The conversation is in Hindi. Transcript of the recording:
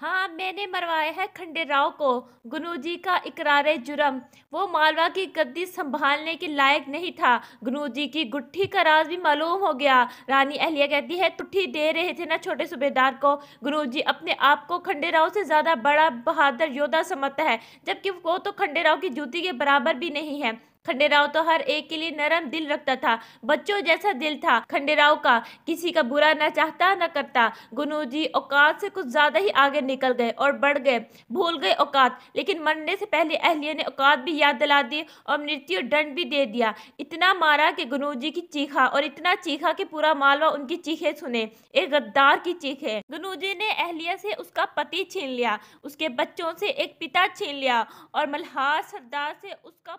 हाँ मैंने मरवाया है खंडेराव को गुनू जी का इकरार जुर्म वो मालवा की गद्दी संभालने के लायक नहीं था गुनू जी की गुट्ठी का राज भी मालूम हो गया रानी अहलिया कहती है तुठी दे रहे थे ना छोटे सूबेदार को गुनू जी अपने आप को खंडेराव से ज़्यादा बड़ा बहादुर योद्धा समझता है जबकि वो तो खंडेराव की जूती के बराबर भी नहीं है खंडेराव तो हर एक के लिए नरम दिल रखता था बच्चों जैसा दिल था खंडेराव का किसी का बुरा न चाहता न करता गुनू जी औकात से कुछ ज़्यादा ही आगे निकल गए और बढ़ गए भूल गए औकात लेकिन मरने से पहले अहलिया ने औकात भी याद दिला दी और मृत्यु दंड भी दे दिया इतना मारा कि गुनू जी की चीखा और इतना चीखा कि पूरा मालवा उनकी चीखें सुने एक गद्दार की चीखे गुनू जी ने अहलिया से उसका पति छीन लिया उसके बच्चों से एक पिता छीन लिया और मल्हार सरदार से उसका